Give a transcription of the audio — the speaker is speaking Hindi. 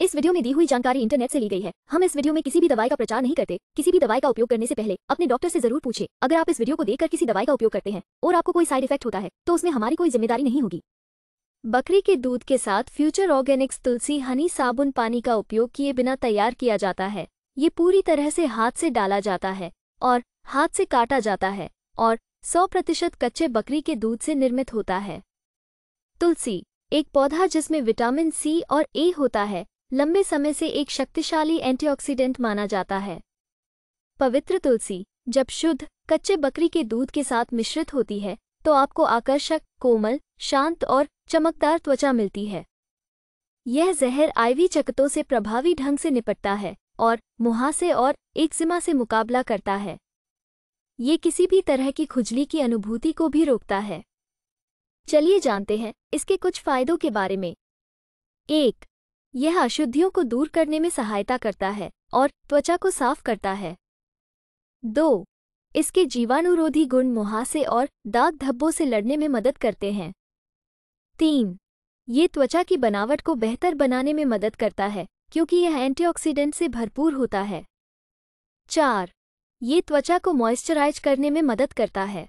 इस वीडियो में दी हुई जानकारी इंटरनेट से ली गई है हम इस वीडियो में किसी भी दवाई का प्रचार नहीं करते किसी भी दवाई का उपयोग करने से पहले अपने डॉक्टर से जरूर पूछे अगर आप इस वीडियो को देखकर किसी दवाई का उपयोग करते हैं और आपको कोई साइड इफेक्ट होता है तो उसमें हमारी कोई जिम्मेदारी नहीं होगी बकरी के दूध के साथ फ्यूचर ऑर्गेनिक्स तुलसी हनी साबुन पानी का उपयोग किए बिना तैयार किया जाता है ये पूरी तरह से हाथ से डाला जाता है और हाथ से काटा जाता है और सौ प्रतिशत कच्चे बकरी के दूध से निर्मित होता है तुलसी एक पौधा जिसमें विटामिन सी और ए होता है लंबे समय से एक शक्तिशाली एंटीऑक्सीडेंट माना जाता है पवित्र तुलसी जब शुद्ध कच्चे बकरी के दूध के साथ मिश्रित होती है तो आपको आकर्षक कोमल शांत और चमकदार त्वचा मिलती है यह जहर आईवी चकतों से प्रभावी ढंग से निपटता है और मुहासे और एक्जिमा से मुकाबला करता है ये किसी भी तरह की खुजली की अनुभूति को भी रोकता है चलिए जानते हैं इसके कुछ फायदों के बारे में एक यह अशुद्धियों को दूर करने में सहायता करता है और त्वचा को साफ करता है दो इसके जीवाणुरोधी गुण मुहासे और दाग धब्बों से लड़ने में मदद करते हैं तीन ये त्वचा की बनावट को बेहतर बनाने में मदद करता है क्योंकि यह एंटीऑक्सीडेंट से भरपूर होता है चार ये त्वचा को मॉइस्चराइज करने में मदद करता है